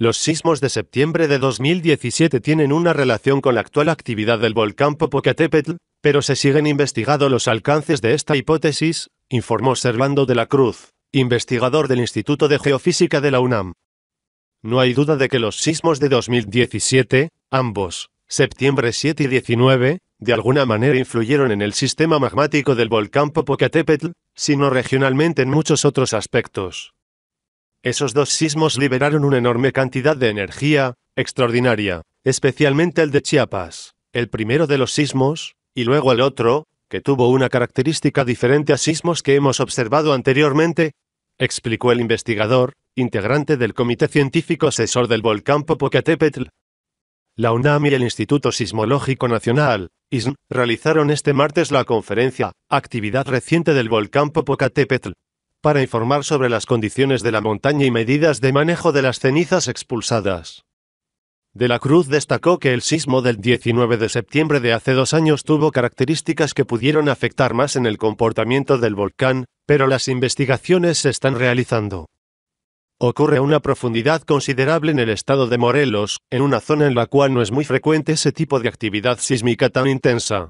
Los sismos de septiembre de 2017 tienen una relación con la actual actividad del volcán Popocatépetl, pero se siguen investigando los alcances de esta hipótesis, informó Servando de la Cruz, investigador del Instituto de Geofísica de la UNAM. No hay duda de que los sismos de 2017, ambos, septiembre 7 y 19, de alguna manera influyeron en el sistema magmático del volcán Popocatépetl, sino regionalmente en muchos otros aspectos. Esos dos sismos liberaron una enorme cantidad de energía, extraordinaria, especialmente el de Chiapas, el primero de los sismos, y luego el otro, que tuvo una característica diferente a sismos que hemos observado anteriormente, explicó el investigador, integrante del Comité Científico Asesor del Volcán Popocatépetl. La UNAM y el Instituto Sismológico Nacional, ISN, realizaron este martes la conferencia Actividad reciente del volcán Popocatépetl, para informar sobre las condiciones de la montaña y medidas de manejo de las cenizas expulsadas. De la Cruz destacó que el sismo del 19 de septiembre de hace dos años tuvo características que pudieron afectar más en el comportamiento del volcán, pero las investigaciones se están realizando. Ocurre a una profundidad considerable en el estado de Morelos, en una zona en la cual no es muy frecuente ese tipo de actividad sísmica tan intensa.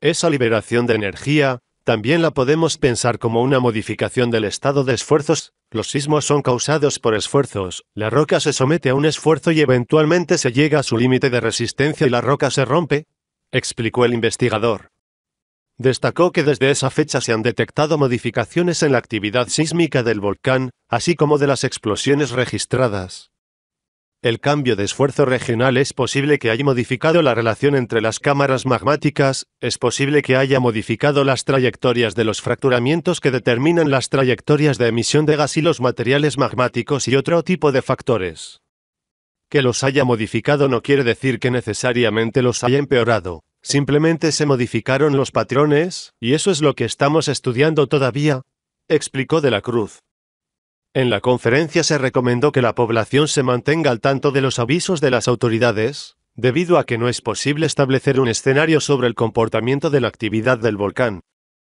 Esa liberación de energía, también la podemos pensar como una modificación del estado de esfuerzos, los sismos son causados por esfuerzos, la roca se somete a un esfuerzo y eventualmente se llega a su límite de resistencia y la roca se rompe, explicó el investigador. Destacó que desde esa fecha se han detectado modificaciones en la actividad sísmica del volcán, así como de las explosiones registradas. El cambio de esfuerzo regional es posible que haya modificado la relación entre las cámaras magmáticas, es posible que haya modificado las trayectorias de los fracturamientos que determinan las trayectorias de emisión de gas y los materiales magmáticos y otro tipo de factores. Que los haya modificado no quiere decir que necesariamente los haya empeorado, simplemente se modificaron los patrones, y eso es lo que estamos estudiando todavía, explicó de la Cruz. En la conferencia se recomendó que la población se mantenga al tanto de los avisos de las autoridades, debido a que no es posible establecer un escenario sobre el comportamiento de la actividad del volcán.